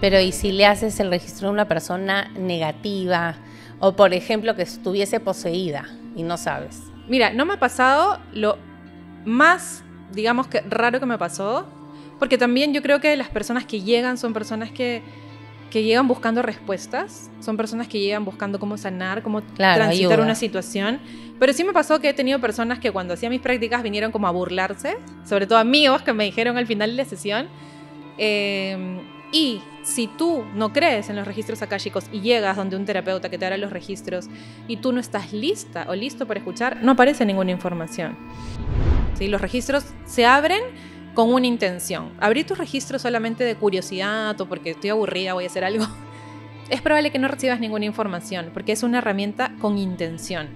Pero ¿y si le haces el registro a una persona negativa o, por ejemplo, que estuviese poseída y no sabes? Mira, no me ha pasado lo más, digamos que raro que me pasó, porque también yo creo que las personas que llegan son personas que llegan buscando respuestas, son personas que llegan buscando cómo sanar, cómo transitar una situación. Pero sí me pasó que he tenido personas que cuando hacía mis prácticas vinieron como a burlarse, sobre todo amigos que me dijeron al final de la sesión, eh, y si tú no crees en los registros akáshicos y llegas donde un terapeuta que te hará los registros y tú no estás lista o listo para escuchar, no aparece ninguna información. Si Los registros se abren con una intención. Abrir tus registros solamente de curiosidad o porque estoy aburrida, voy a hacer algo, es probable que no recibas ninguna información porque es una herramienta con intención.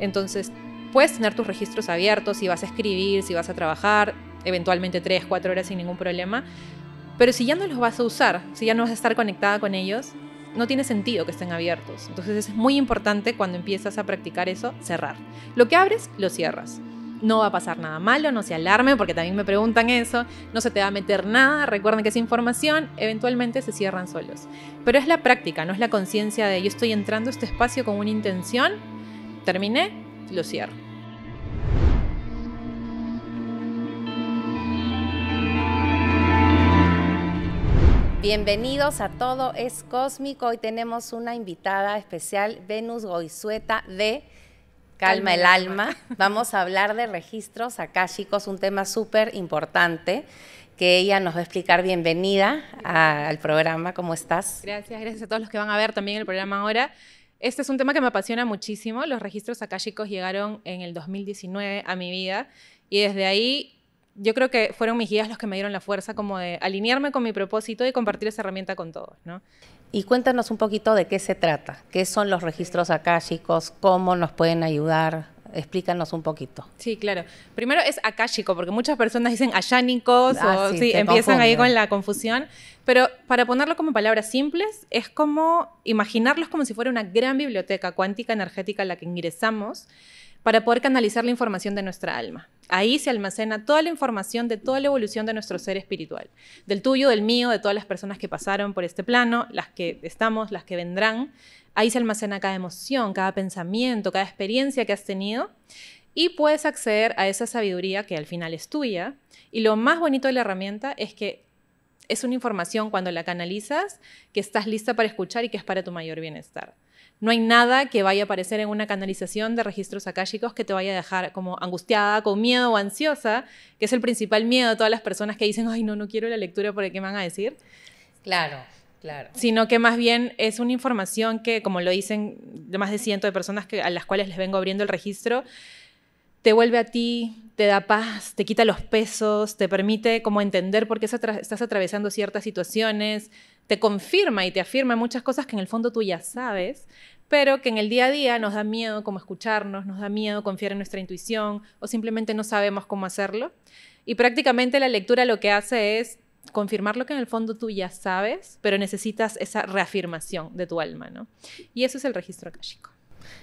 Entonces, puedes tener tus registros abiertos si vas a escribir, si vas a trabajar, eventualmente tres, cuatro horas sin ningún problema pero si ya no los vas a usar, si ya no vas a estar conectada con ellos, no tiene sentido que estén abiertos. Entonces es muy importante cuando empiezas a practicar eso, cerrar. Lo que abres, lo cierras. No va a pasar nada malo, no se alarme porque también me preguntan eso, no se te va a meter nada, recuerden que es información, eventualmente se cierran solos. Pero es la práctica, no es la conciencia de yo estoy entrando a este espacio con una intención, terminé, lo cierro. Bienvenidos a Todo es Cósmico. Hoy tenemos una invitada especial, Venus Goizueta de Calma, el alma. Vamos a hablar de registros acá, un tema súper importante que ella nos va a explicar. Bienvenida al programa, ¿cómo estás? Gracias, gracias a todos los que van a ver también el programa ahora. Este es un tema que me apasiona muchísimo. Los registros akáshicos llegaron en el 2019 a mi vida y desde ahí yo creo que fueron mis guías los que me dieron la fuerza como de alinearme con mi propósito y compartir esa herramienta con todos, ¿no? Y cuéntanos un poquito de qué se trata, qué son los registros akáshicos, cómo nos pueden ayudar, explícanos un poquito. Sí, claro. Primero es akáshico, porque muchas personas dicen ayánicos ah, o empiezan ahí con la confusión. Pero para ponerlo como palabras simples, es como imaginarlos como si fuera una gran biblioteca cuántica energética a la que ingresamos para poder canalizar la información de nuestra alma. Ahí se almacena toda la información de toda la evolución de nuestro ser espiritual, del tuyo, del mío, de todas las personas que pasaron por este plano, las que estamos, las que vendrán. Ahí se almacena cada emoción, cada pensamiento, cada experiencia que has tenido y puedes acceder a esa sabiduría que al final es tuya. Y lo más bonito de la herramienta es que es una información cuando la canalizas que estás lista para escuchar y que es para tu mayor bienestar. No hay nada que vaya a aparecer en una canalización de registros akáshicos que te vaya a dejar como angustiada, con miedo o ansiosa, que es el principal miedo de todas las personas que dicen, ay, no, no quiero la lectura porque qué me van a decir. Claro, claro. Sino que más bien es una información que, como lo dicen más de ciento de personas que, a las cuales les vengo abriendo el registro, te vuelve a ti, te da paz, te quita los pesos, te permite como entender por qué estás atravesando ciertas situaciones, te confirma y te afirma muchas cosas que en el fondo tú ya sabes, pero que en el día a día nos da miedo como escucharnos, nos da miedo confiar en nuestra intuición o simplemente no sabemos cómo hacerlo. Y prácticamente la lectura lo que hace es confirmar lo que en el fondo tú ya sabes, pero necesitas esa reafirmación de tu alma, ¿no? Y eso es el registro akáshico.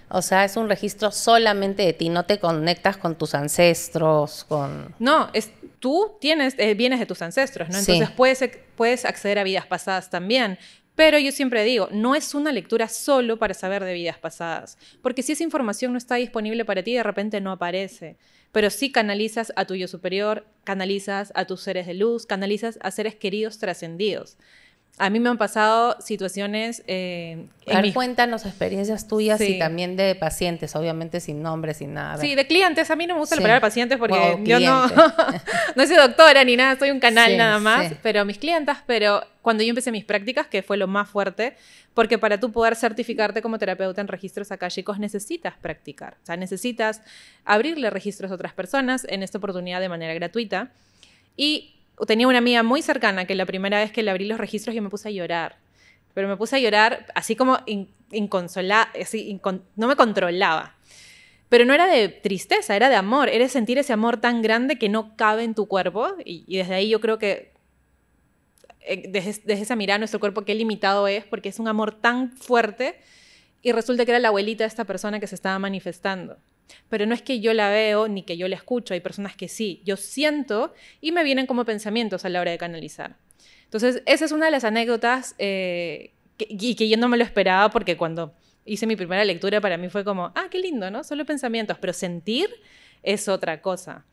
O sea, es un registro solamente de ti, no te conectas con tus ancestros, con... No, es, tú tienes, eh, vienes de tus ancestros, ¿no? Entonces puedes, puedes acceder a vidas pasadas también. Pero yo siempre digo, no es una lectura solo para saber de vidas pasadas, porque si esa información no está disponible para ti, de repente no aparece. Pero sí canalizas a tu yo superior, canalizas a tus seres de luz, canalizas a seres queridos trascendidos. A mí me han pasado situaciones... Eh, en a experiencias tuyas y también de pacientes, obviamente sin nombre, sin nada. Sí, de clientes. A mí no me gusta la palabra pacientes porque yo no, no soy doctora ni nada, soy un canal nada más. Pero mis clientas, pero cuando yo empecé mis prácticas, que fue lo más fuerte, porque para tú poder certificarte como terapeuta en registros akashicos necesitas practicar. O sea, necesitas abrirle registros a otras personas, en esta oportunidad de manera gratuita. Y tenía una amiga muy cercana que la primera vez que le abrí los registros yo me puse a llorar. Pero me puse a llorar así como inconsolable, no me controlaba. Pero no era de tristeza, era de amor, era sentir ese amor tan grande que no cabe en tu cuerpo. Y, desde ahí yo creo que, eh, desde, desde esa mirada, nuestro cuerpo qué limitado es, porque es un amor tan fuerte. Y resulta que era la abuelita de esta persona que se estaba manifestando. Pero no es que yo la veo ni que yo la escucho, hay personas que sí, yo siento y me vienen como pensamientos a la hora de canalizar. Entonces, esa es una de las anécdotas eh, que, y que yo no me lo esperaba porque cuando hice mi primera lectura para mí fue como, ah, qué lindo, ¿no? Solo pensamientos, pero sentir es otra cosa.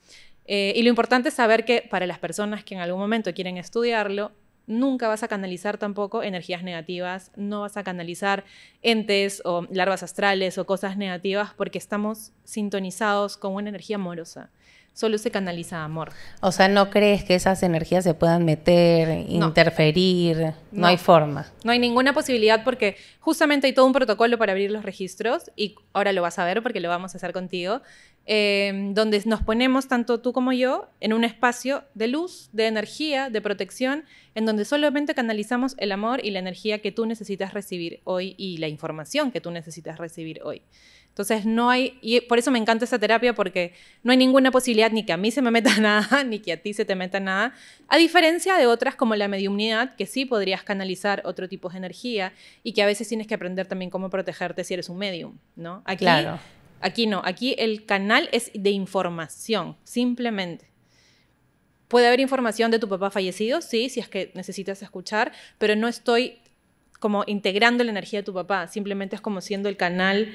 Eh, y lo importante es saber que para las personas que en algún momento quieren estudiarlo, nunca vas a canalizar tampoco energías negativas, no vas a canalizar entes o larvas astrales o cosas negativas porque estamos sintonizados con una energía amorosa. Solo se canaliza amor. O sea, ¿no crees que esas energías se puedan meter, interferir? no, hay forma. No hay ninguna posibilidad porque justamente hay todo un protocolo para abrir los registros y ahora lo vas a ver porque lo vamos a hacer contigo. Em, donde nos ponemos, tanto tú como yo, en un espacio de luz, de energía, de protección, en donde solamente canalizamos el amor y la energía que tú necesitas recibir hoy y la información que tú necesitas recibir hoy. Entonces no hay, y por eso me encanta esa terapia, porque no hay ninguna posibilidad ni que a mí se me meta nada, ni que a ti se te meta nada, a diferencia de otras como la mediumnidad, que sí podrías canalizar otro tipo de energía y que a veces tienes que aprender también cómo protegerte si eres un medium, ¿no? Aquí, claro Aquí no, aquí el canal es de información, simplemente. Puede haber información de tu papá fallecido, sí, si es que necesitas escuchar, pero no estoy como integrando la energía de tu papá, simplemente es como siendo el canal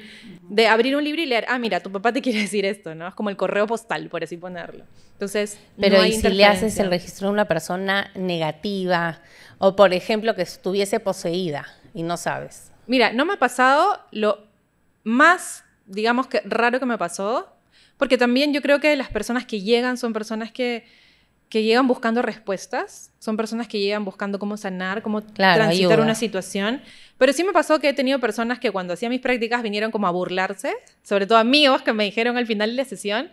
de abrir un libro y leer, ah, mira, tu papá te quiere decir esto, ¿no? Es como el correo postal, por así ponerlo. Entonces, pero no hay ¿y si le haces el registro de una persona negativa o, por ejemplo, que estuviese poseída y no sabes? Mira, no me ha pasado lo más digamos que raro que me pasó, porque también yo creo que las personas que llegan son personas que, que llegan buscando respuestas, son personas que llegan buscando cómo sanar, cómo transitar una situación. Pero sí me pasó que he tenido personas que cuando hacía mis prácticas vinieron como a burlarse, sobre todo amigos que me dijeron al final de la sesión.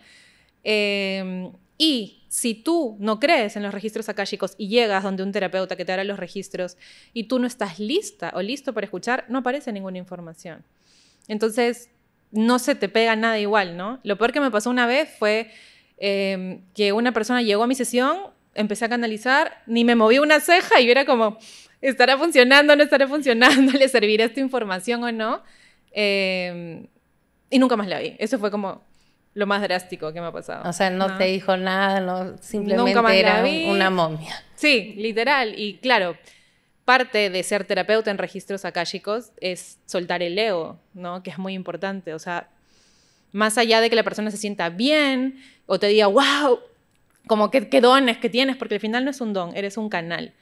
Em, y si tú no crees en los registros akáshicos y llegas donde un terapeuta que te hará los registros y tú no estás lista o listo para escuchar, no aparece ninguna información. Entonces, no se te pega nada igual, ¿no? Lo peor que me pasó una vez fue em, que una persona llegó a mi sesión, empecé a canalizar, ni me moví una ceja y yo era como, ¿estará funcionando? ¿No estará funcionando? ¿Le servirá esta información o no? Em, y nunca más la vi. Eso fue como lo más drástico que me ha pasado. O sea, no, te dijo nada, no, simplemente era una momia. Sí, literal. Y claro, parte de ser terapeuta en registros akáshicos es soltar el ego, ¿no? Que es muy importante. O sea, más allá de que la persona se sienta bien o te diga, wow, como qué dones que tienes, porque al final no es un don, eres un canal.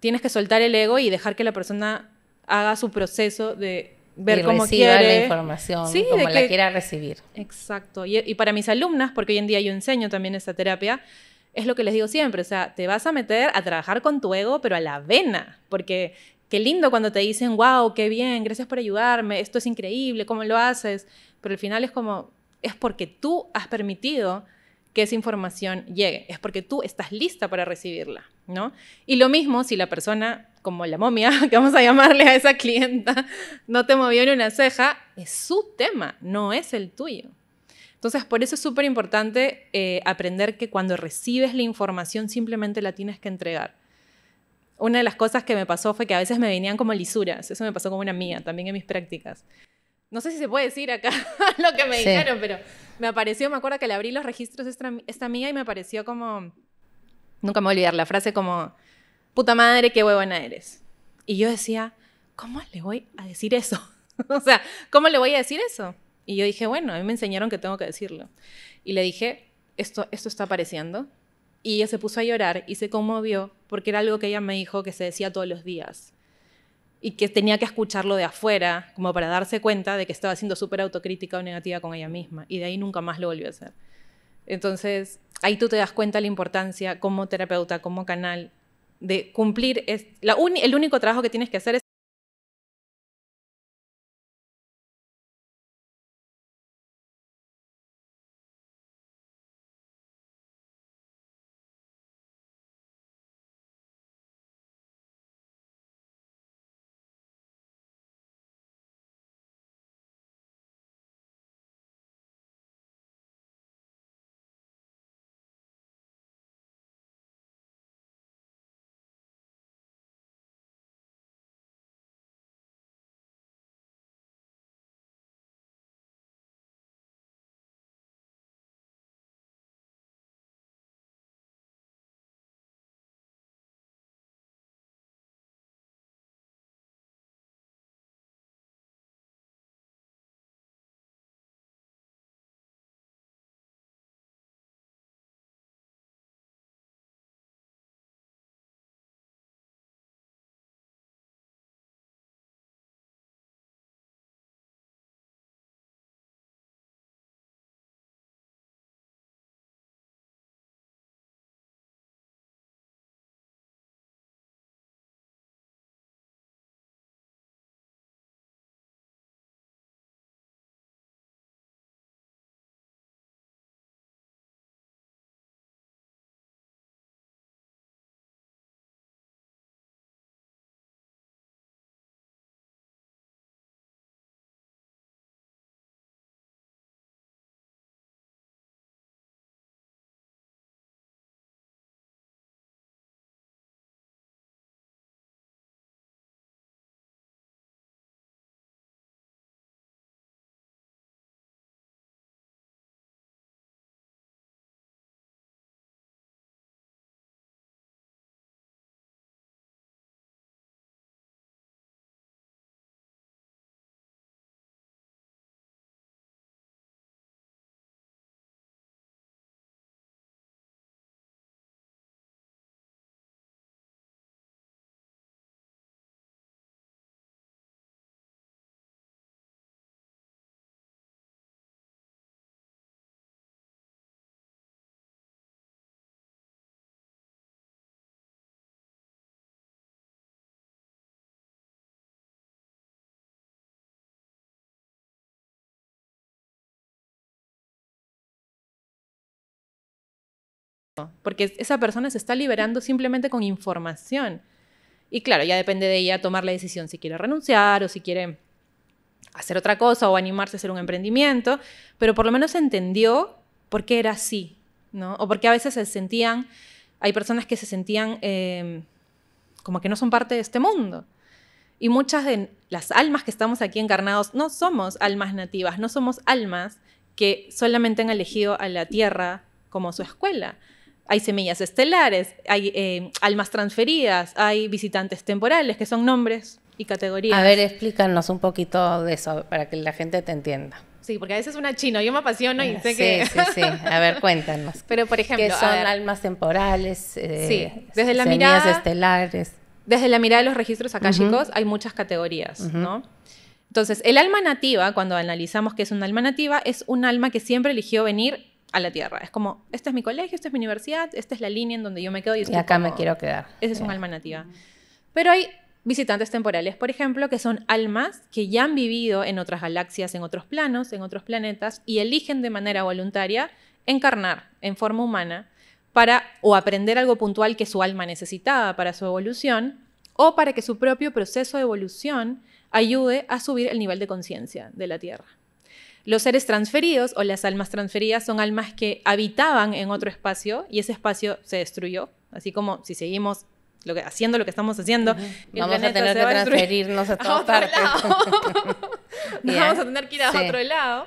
Tienes que soltar el ego y dejar que la persona haga su proceso de ver y cómo quiere. la información como la quiera recibir. Exacto. Y, y para mis alumnas, porque hoy en día yo enseño también esta terapia, es lo que les digo siempre, o sea, te vas a meter a trabajar con tu ego, pero a la vena, porque qué lindo cuando te dicen, wow, qué bien, gracias por ayudarme, esto es increíble, ¿cómo lo haces? Pero al final es como, es porque tú has permitido que esa información llegue, es porque tú estás lista para recibirla, ¿no? Y lo mismo si la persona, como la momia, que vamos a llamarle a esa clienta, no te movió ni una ceja, es su tema, no es el tuyo. Entonces, por eso es súper importante eh, aprender que cuando recibes la información simplemente la tienes que entregar. Una de las cosas que me pasó fue que a veces me venían como lisuras, eso me pasó como una mía, también en mis prácticas. No sé si se puede decir acá lo que me dijeron, pero me apareció, me acuerdo que le abrí los registros esta, esta mía y me apareció como, nunca me voy a olvidar la frase como, puta madre, qué huevona eres. Y yo decía, ¿cómo le voy a decir eso? o sea, ¿cómo le voy a decir eso? Y yo dije, bueno, a mí me enseñaron que tengo que decirlo. Y le dije, esto, esto está apareciendo. Y ella se puso a llorar y se conmovió porque era algo que ella me dijo que se decía todos los días y que tenía que escucharlo de afuera como para darse cuenta de que estaba siendo súper autocrítica o negativa con ella misma y de ahí nunca más lo volvió a hacer. Entonces, ahí tú te das cuenta la importancia como terapeuta, como canal, de cumplir, es, la el único trabajo que tienes que hacer es porque esa persona se está liberando simplemente con información. Y claro, ya depende de ella tomar la decisión si quiere renunciar o si quiere hacer otra cosa o animarse a hacer un emprendimiento, pero por lo menos entendió por qué era así, ¿no? O porque a veces se sentían, hay personas que se sentían em, como que no son parte de este mundo. Y muchas de las almas que estamos aquí encarnados no somos almas nativas, no somos almas que solamente han elegido a la tierra como su escuela hay semillas estelares, hay eh, almas transferidas, hay visitantes temporales, que son nombres y categorías. A ver, explícanos un poquito de eso para que la gente te entienda. Sí, porque a veces una chino, yo me apasiono y ah, sé que... Sí, sí, sí. A ver, cuéntanos. Pero, por ejemplo... Que son almas temporales, eh, sí, desde la semillas estelares. Desde la mirada de los registros akáshicos hay muchas categorías, ¿no? Entonces, el alma nativa, cuando analizamos que es un alma nativa, es un alma que siempre eligió venir a la tierra. Es como, este es mi colegio, esta es mi universidad, esta es la línea en donde yo me quedo. Y, acá me quiero quedar. Esa es un alma nativa. Pero hay visitantes temporales, por ejemplo, que son almas que ya han vivido en otras galaxias, en otros planos, en otros planetas, y eligen de manera voluntaria encarnar en forma humana para o aprender algo puntual que su alma necesitaba para su evolución, o para que su propio proceso de evolución ayude a subir el nivel de conciencia de la Tierra. Los seres transferidos o las almas transferidas son almas que habitaban en otro espacio y ese espacio se destruyó. Así como si seguimos haciendo lo que estamos haciendo, vamos a tener que transferirnos a, otro lado. Nos Vamos a tener que ir a otro lado.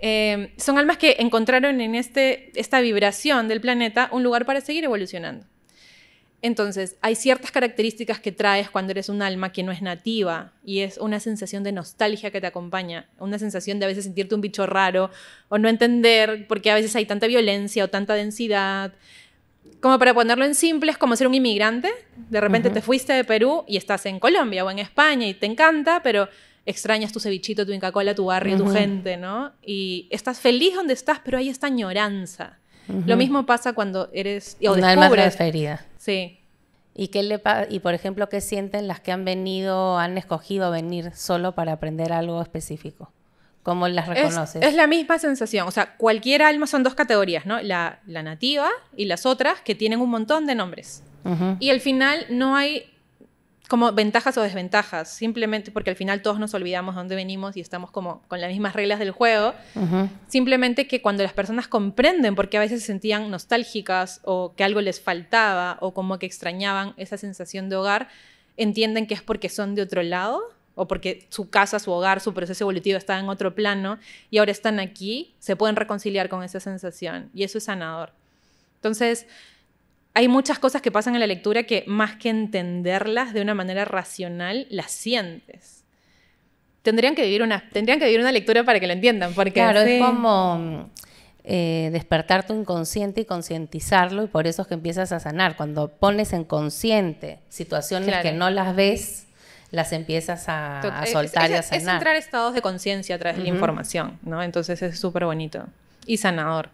Eh, son almas que encontraron en este, esta vibración del planeta un lugar para seguir evolucionando. Entonces, hay ciertas características que traes cuando eres un alma que no es nativa y es una sensación de nostalgia que te acompaña, una sensación de a veces sentirte un bicho raro o no entender por qué a veces hay tanta violencia o tanta densidad. Como para ponerlo en simple, es como ser un inmigrante. De repente te fuiste de Perú y estás en Colombia o en España y te encanta, pero extrañas tu cevichito, tu Inca tu barrio, tu gente, ¿no? Y estás feliz donde estás, pero hay esta añoranza. Lo mismo pasa cuando eres Una alma transferida. Sí. ¿Y, qué le y por ejemplo, ¿qué sienten las que han venido, han escogido venir solo para aprender algo específico? ¿Cómo las reconoces? Es, la misma sensación. O sea, cualquier alma son dos categorías, ¿no? La, la nativa y las otras que tienen un montón de nombres. Y al final no hay como ventajas o desventajas, simplemente porque al final todos nos olvidamos de dónde venimos y estamos como con las mismas reglas del juego, simplemente que cuando las personas comprenden por qué a veces se sentían nostálgicas o que algo les faltaba o como que extrañaban esa sensación de hogar, entienden que es porque son de otro lado o porque su casa, su hogar, su proceso evolutivo está en otro plano y ahora están aquí, se pueden reconciliar con esa sensación y eso es sanador. Entonces, hay muchas cosas que pasan en la lectura que más que entenderlas de una manera racional, las sientes. Tendrían que vivir una, tendrían que vivir una lectura para que lo entiendan. Porque, claro, es como eh, despertar tu inconsciente y concientizarlo y por eso es que empiezas a sanar. Cuando pones en consciente situaciones que no las ves, las empiezas a, soltar y a sanar. Es entrar estados de conciencia a través de la información, ¿no? Entonces es súper bonito y sanador.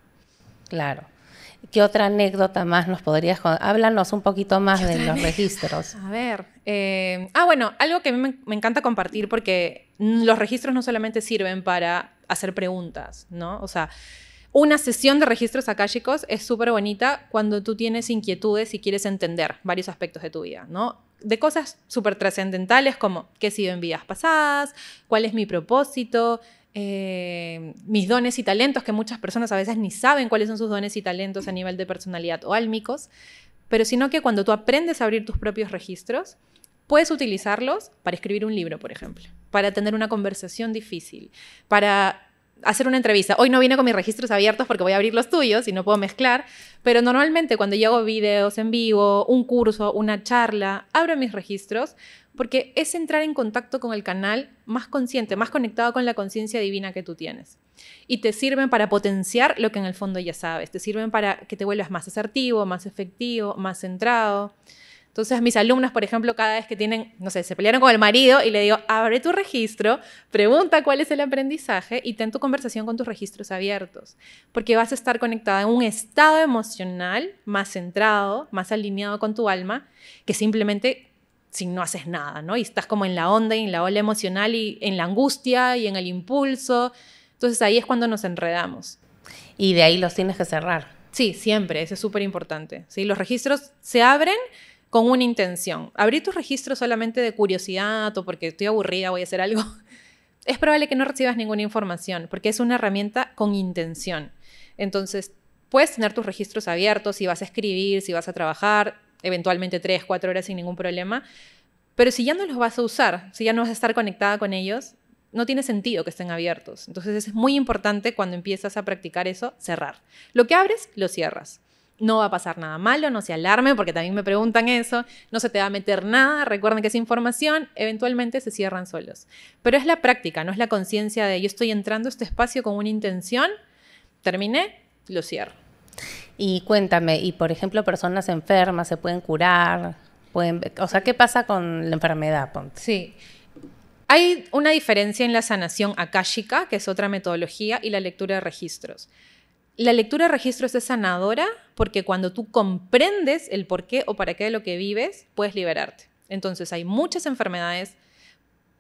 Claro. ¿Qué otra anécdota más nos podrías contar? Háblanos un poquito más de los registros. A ver. Eh, ah, bueno, algo que a mí me, encanta compartir porque los registros no solamente sirven para hacer preguntas, ¿no? O sea, una sesión de registros akáshicos es súper bonita cuando tú tienes inquietudes y quieres entender varios aspectos de tu vida, ¿no? de cosas súper trascendentales como qué he sido en vidas pasadas, cuál es mi propósito, eh, mis dones y talentos, que muchas personas a veces ni saben cuáles son sus dones y talentos a nivel de personalidad o álmicos, pero sino que cuando tú aprendes a abrir tus propios registros, puedes utilizarlos para escribir un libro, por ejemplo, para tener una conversación difícil, para hacer una entrevista. Hoy no vine con mis registros abiertos porque voy a abrir los tuyos y no puedo mezclar, pero normalmente cuando yo hago videos en vivo, un curso, una charla, abro mis registros porque es entrar en contacto con el canal más consciente, más conectado con la conciencia divina que tú tienes. Y te sirven para potenciar lo que en el fondo ya sabes, te sirven para que te vuelvas más asertivo, más efectivo, más centrado. Entonces, mis alumnas, por ejemplo, cada vez que tienen, no sé, se pelearon con el marido y le digo, abre tu registro, pregunta cuál es el aprendizaje y ten tu conversación con tus registros abiertos, porque vas a estar conectada en un estado emocional más centrado, más alineado con tu alma, que simplemente si no haces nada, ¿no? Y estás como en la onda y en la ola emocional y en la angustia y en el impulso. Entonces ahí es cuando nos enredamos. Y de ahí los tienes que cerrar. Sí, siempre, eso es súper importante. ¿sí? Los registros se abren con una intención. Abrir tus registros solamente de curiosidad o porque estoy aburrida, voy a hacer algo, es probable que no recibas ninguna información, porque es una herramienta con intención. Entonces, puedes tener tus registros abiertos si vas a escribir, si vas a trabajar, eventualmente tres, cuatro horas sin ningún problema. Pero si ya no los vas a usar, si ya no vas a estar conectada con ellos, no tiene sentido que estén abiertos. Entonces es muy importante cuando empiezas a practicar eso, cerrar. Lo que abres, lo cierras. No va a pasar nada malo, no se alarme, porque también me preguntan eso, no se te va a meter nada, recuerden que es información, eventualmente se cierran solos. Pero es la práctica, no es la conciencia de yo estoy entrando a este espacio con una intención, terminé, lo cierro. Y cuéntame, y por ejemplo, personas enfermas se pueden curar, pueden, o sea, ¿qué pasa con la enfermedad? Ponte? Sí. Hay una diferencia en la sanación akáshica, que es otra metodología, y la lectura de registros. La lectura de registros es sanadora porque cuando tú comprendes el por qué o para qué de lo que vives, puedes liberarte. Entonces hay muchas enfermedades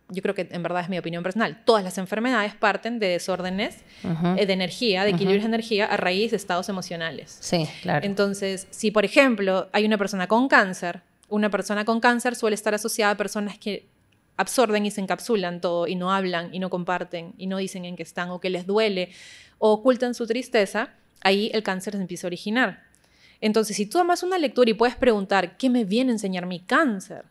yo creo que en verdad es mi opinión personal, todas las enfermedades parten de desórdenes eh, de energía, de equilibrio de energía a raíz de estados emocionales. Sí, claro. Entonces, si por ejemplo hay una persona con cáncer, una persona con cáncer suele estar asociada a personas que absorben y se encapsulan todo y no hablan y no comparten y no dicen en qué están o que les duele o ocultan su tristeza, ahí el cáncer se empieza a originar. Entonces, si tú tomas una lectura y puedes preguntar, ¿qué me viene a enseñar mi cáncer?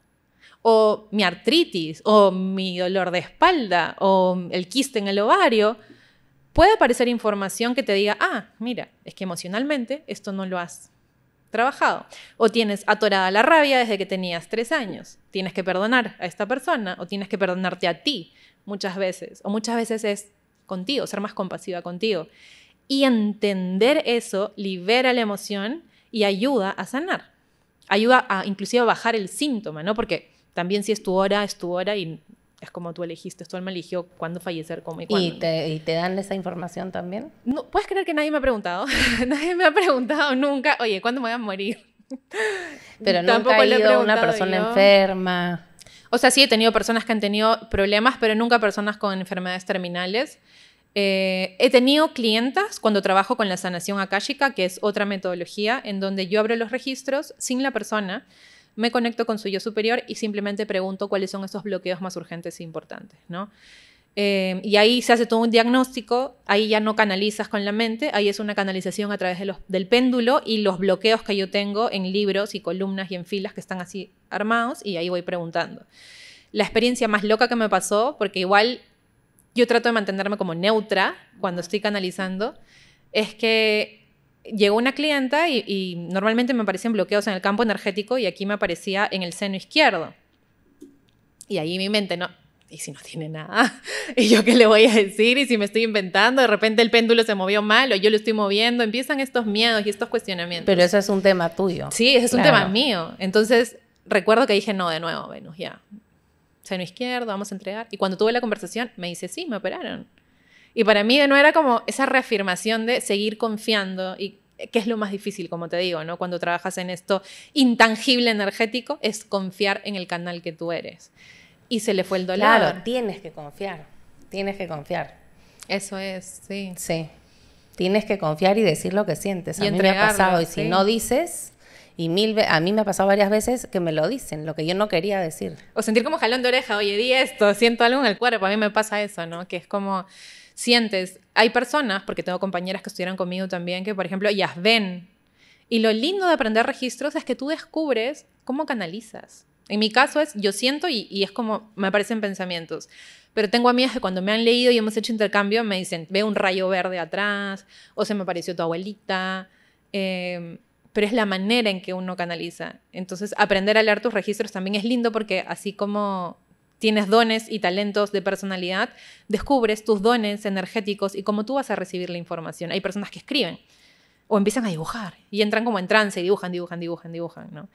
o mi artritis, o mi dolor de espalda, o el quiste en el ovario, puede aparecer información que te diga, ah, mira, es que emocionalmente esto no lo has trabajado. O tienes atorada la rabia desde que tenías tres años. Tienes que perdonar a esta persona o tienes que perdonarte a ti muchas veces. O muchas veces es contigo, ser más compasiva contigo. Y entender eso libera la emoción y ayuda a sanar. Ayuda a inclusive a bajar el síntoma, ¿no? Porque también si es tu hora, es tu hora y es como tú elegiste, es tu alma eligió cuándo fallecer, cómo y cuándo. ¿Y te, dan esa información también? No, ¿Puedes creer que nadie me ha preguntado? nadie me ha preguntado nunca, oye, ¿cuándo me voy a morir? Pero nunca Tampoco ha ido una persona enferma. O sea, sí he tenido personas que han tenido problemas, pero nunca personas con enfermedades terminales. Eh, he tenido clientas cuando trabajo con la sanación akáshica, que es otra metodología en donde yo abro los registros sin la persona me conecto con su yo superior y simplemente pregunto cuáles son esos bloqueos más urgentes e importantes, ¿no? Eh, y ahí se hace todo un diagnóstico, ahí ya no canalizas con la mente, ahí es una canalización a través de los, del péndulo y los bloqueos que yo tengo en libros y columnas y en filas que están así armados y ahí voy preguntando. La experiencia más loca que me pasó, porque igual yo trato de mantenerme como neutra cuando estoy canalizando, es que llegó una clienta y, normalmente me aparecían bloqueos en el campo energético y aquí me aparecía en el seno izquierdo. Y ahí mi mente, no, ¿y si no tiene nada? ¿Y yo qué le voy a decir? ¿Y si me estoy inventando? De repente el péndulo se movió mal o yo lo estoy moviendo. Empiezan estos miedos y estos cuestionamientos. Pero eso es un tema tuyo. Sí, ese es un tema mío. Entonces recuerdo que dije, no, de nuevo, Venus, ya. Seno izquierdo, vamos a entregar. Y cuando tuve la conversación, me dice, sí, me operaron. Y para mí, no era como esa reafirmación de seguir confiando y eh, que es lo más difícil, como te digo, ¿no? Cuando trabajas en esto intangible energético, es confiar en el canal que tú eres. Y se le fue el dolor. Claro, tienes que confiar, tienes que confiar. Eso es, sí. Sí. Tienes que confiar y decir lo que sientes. Y a me ha pasado, y si no dices, y a mí me ha pasado varias veces que me lo dicen, lo que yo no quería decir. O sentir como jalón de oreja, oye, di esto, siento algo en el cuerpo, a mí me pasa eso, ¿no? Que es como sientes, hay personas, porque tengo compañeras que estuvieran conmigo también, que por ejemplo ellas ven. Y lo lindo de aprender registros es que tú descubres cómo canalizas. En mi caso es, yo siento y, es como me aparecen pensamientos. Pero tengo amigas que cuando me han leído y hemos hecho intercambio me dicen, veo un rayo verde atrás, o se me apareció tu abuelita. Em, pero es la manera en que uno canaliza. Entonces, aprender a leer tus registros también es lindo porque así como tienes dones y talentos de personalidad, descubres tus dones energéticos y cómo tú vas a recibir la información. Hay personas que escriben o empiezan a dibujar y entran como en trance y dibujan, dibujan, dibujan, dibujan, ¿no?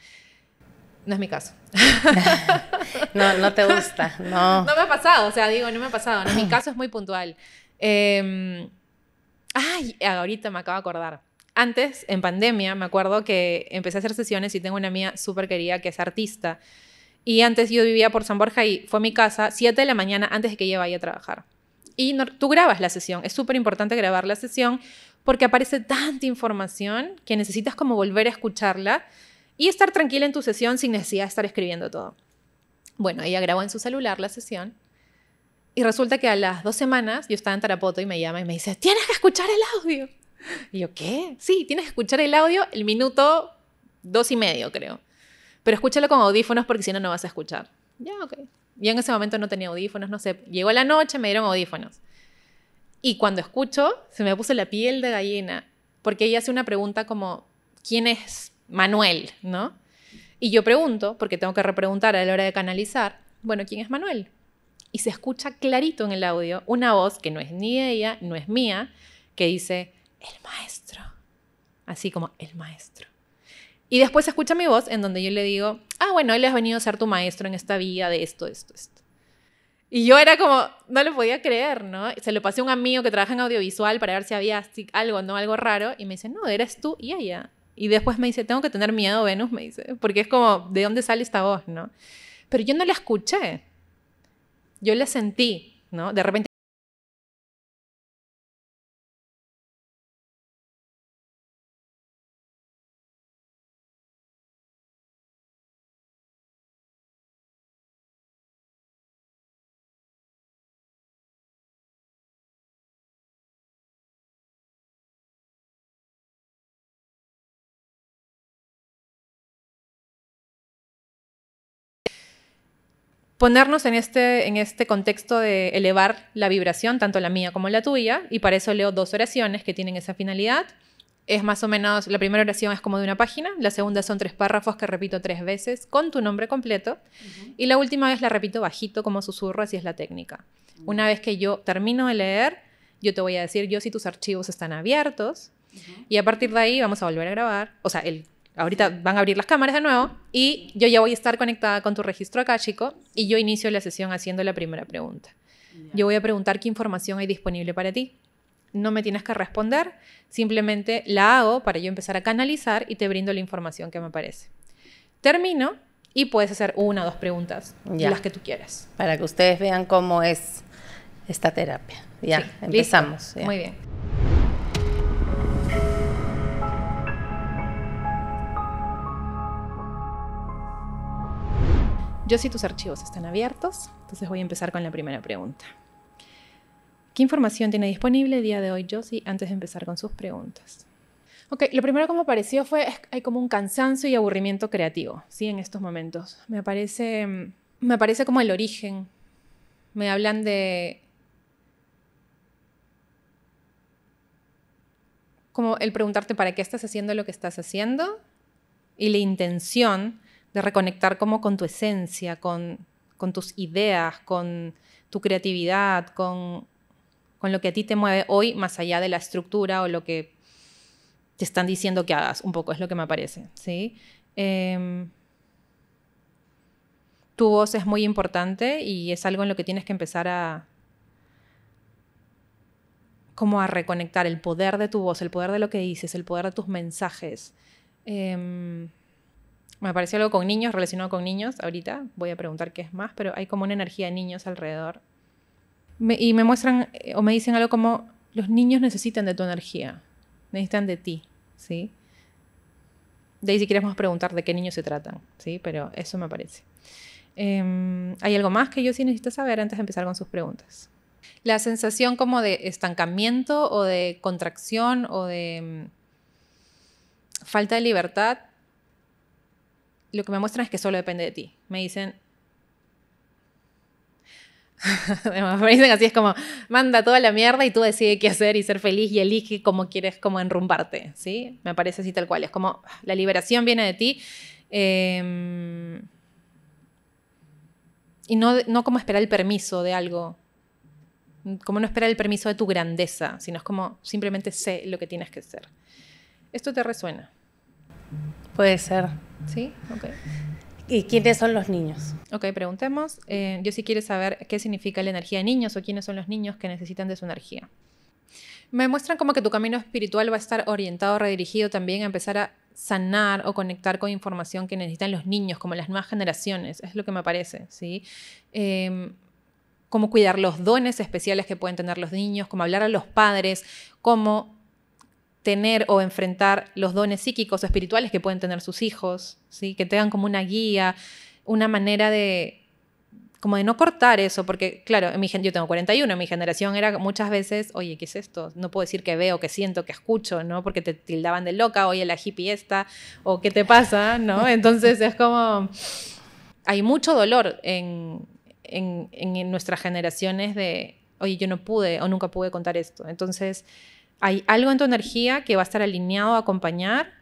No es mi caso. no, no te gusta, no. No me ha pasado, o sea, digo, no me ha pasado. Mi caso es muy puntual. Em, ay, ahorita me acabo de acordar. Antes, en pandemia, me acuerdo que empecé a hacer sesiones y tengo una mía súper querida que es artista y antes yo vivía por San Borja y fue a mi casa 7 de la mañana antes de que ella vaya a trabajar. Y tú grabas la sesión, es súper importante grabar la sesión porque aparece tanta información que necesitas como volver a escucharla y estar tranquila en tu sesión sin necesidad de estar escribiendo todo. Bueno, ella grabó en su celular la sesión y resulta que a las dos semanas yo estaba en Tarapoto y me llama y me dice, tienes que escuchar el audio. Y yo, ¿qué? Sí, tienes que escuchar el audio el minuto dos y medio, creo. Pero escúchalo con audífonos porque si no, no vas a escuchar. Ya, ok. Yo en ese momento no tenía audífonos, no sé. Llegó la noche, me dieron audífonos. Y cuando escucho, se me puso la piel de gallina, porque ella hace una pregunta como, ¿quién es Manuel? ¿No? Y yo pregunto, porque tengo que repreguntar a la hora de canalizar, bueno, ¿quién es Manuel? Y se escucha clarito en el audio una voz que no es ni ella, no es mía, que dice, el maestro. Así como, el maestro. Y después escucha mi voz en donde yo le digo, ah, bueno, él has venido a ser tu maestro en esta vida de esto, esto, esto. Y yo era como, no lo podía creer, ¿no? Se lo pasé a un amigo que trabaja en audiovisual para ver si había algo, ¿no? Algo raro. Y me dice, no, eres tú y ella. Y después me dice, tengo que tener miedo, Venus, me dice, porque es como, ¿de dónde sale esta voz, no? Pero yo no la escuché. Yo la sentí, ¿no? De repente ponernos en este, en este contexto de elevar la vibración, tanto la mía como la tuya, y para eso leo dos oraciones que tienen esa finalidad. Es más o menos, la primera oración es como de una página, la segunda son tres párrafos que repito tres veces con tu nombre completo, y la última vez la repito bajito como susurro, así es la técnica. Una vez que yo termino de leer, yo te voy a decir yo si tus archivos están abiertos, y a partir de ahí vamos a volver a grabar, o sea, el Ahorita van a abrir las cámaras de nuevo y yo ya voy a estar conectada con tu registro acá, chico, y yo inicio la sesión haciendo la primera pregunta. Yo voy a preguntar qué información hay disponible para ti. No me tienes que responder, simplemente la hago para yo empezar a canalizar y te brindo la información que me parece. Termino y puedes hacer una o dos preguntas, ya. las que tú quieras. Para que ustedes vean cómo es esta terapia. Ya, empezamos. Muy bien. Yo tus archivos están abiertos, entonces voy a empezar con la primera pregunta. ¿Qué información tiene disponible el día de hoy Josie antes de empezar con sus preguntas? Ok, lo primero que me apareció fue, hay como un cansancio y aburrimiento creativo, ¿sí? En estos momentos. Me parece mm, me como el origen. Me hablan de... Como el preguntarte para qué estás haciendo lo que estás haciendo y la intención de reconectar como con tu esencia, con, tus ideas, con tu creatividad, con, lo que a ti te mueve hoy, más allá de la estructura o lo que te están diciendo que hagas, un poco es lo que me parece, ¿sí? Em, tu voz es muy importante y es algo en lo que tienes que empezar a como a reconectar el poder de tu voz, el poder de lo que dices, el poder de tus mensajes. Em, me apareció algo con niños, relacionado con niños. Ahorita voy a preguntar qué es más, pero hay como una energía de niños alrededor. y me muestran eh, o me dicen algo como, los niños necesitan de tu energía, necesitan de ti, ¿sí? De ahí si queremos preguntar de qué niños se tratan, ¿sí? Pero eso me parece. Em, hay algo más que yo sí necesito saber antes de empezar con sus preguntas. La sensación como de estancamiento o de contracción o de mm, falta de libertad lo que me muestran es que solo depende de ti. Me dicen, me dicen así, es como, manda toda la mierda y tú decides qué hacer y ser feliz y elige cómo quieres como enrumbarte, ¿sí? Me parece así tal cual, es como, ah, la liberación viene de ti. Em, y no, no como esperar el permiso de algo, como no esperar el permiso de tu grandeza, sino es como simplemente sé lo que tienes que ser. Esto te resuena. Puede ser. Sí, ok. ¿Y quiénes son los niños? Ok, preguntemos. Eh, yo sí quiero saber qué significa la energía de niños o quiénes son los niños que necesitan de su energía. Me muestran como que tu camino espiritual va a estar orientado, redirigido también a empezar a sanar o conectar con información que necesitan los niños, como las nuevas generaciones, es lo que me parece, ¿sí? Em, cómo cuidar los dones especiales que pueden tener los niños, cómo hablar a los padres, cómo tener o enfrentar los dones psíquicos o espirituales que pueden tener sus hijos, ¿sí? que tengan como una guía, una manera de como de no cortar eso, porque claro, en mi, yo tengo 41, mi generación era muchas veces, oye, ¿qué es esto? No puedo decir que veo, que siento, que escucho, ¿no? Porque te tildaban de loca, oye, la hippie está, o qué te pasa, ¿no? Entonces es como, hay mucho dolor en, en, en nuestras generaciones de, oye, yo no pude o nunca pude contar esto. Entonces hay algo en tu energía que va a estar alineado a acompañar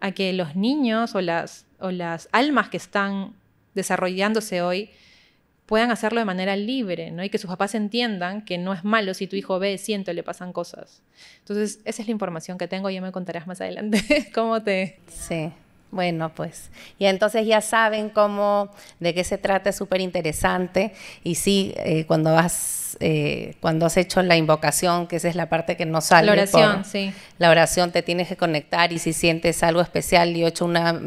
a que los niños o las, o las almas que están desarrollándose hoy puedan hacerlo de manera libre, ¿no? Y que sus papás entiendan que no es malo si tu hijo ve, siente, le pasan cosas. Entonces, esa es la información que tengo, ya me contarás más adelante cómo te... Sí. Bueno, pues, y entonces ya saben cómo, de qué se trata, es súper interesante. Y sí, eh, cuando has, eh, cuando has hecho la invocación, que esa es la parte que no sale. La oración, sí. La oración te tienes que conectar y si sientes algo especial, yo he hecho una,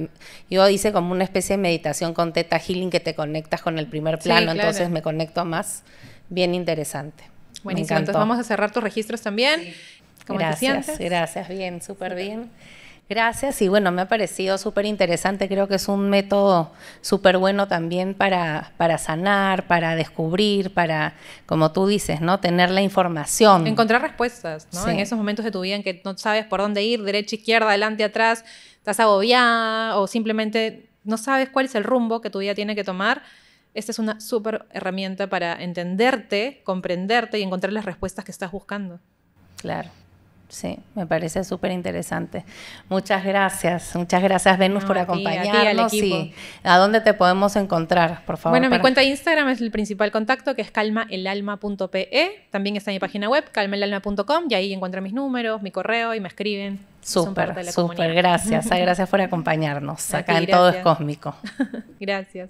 yo hice como una especie de meditación con Teta Healing que te conectas con el primer plano, entonces me conecto más. Bien interesante. Buenísimo, entonces vamos a cerrar tus registros también. gracias, gracias, bien, súper bien. Gracias y bueno, me ha parecido súper interesante, creo que es un método súper bueno también para, para sanar, para descubrir, para, como tú dices, ¿no? Tener la información. Encontrar respuestas, ¿no? En esos momentos de tu vida en que no sabes por dónde ir, derecha, izquierda, adelante, atrás, estás agobiada o simplemente no sabes cuál es el rumbo que tu vida tiene que tomar. Esta es una súper herramienta para entenderte, comprenderte y encontrar las respuestas que estás buscando. Claro. Sí, me parece súper interesante. Muchas gracias, muchas gracias Venus por acompañarnos. A, ti, a, a dónde te podemos encontrar, por favor? Bueno, mi cuenta de Instagram es el principal contacto, que es calmaelalma.pe. También está mi página web, calmaelalma.com, y ahí encuentran mis números, mi correo y me escriben. Súper, súper, gracias. Gracias por acompañarnos. Acá Todo es Cósmico. gracias.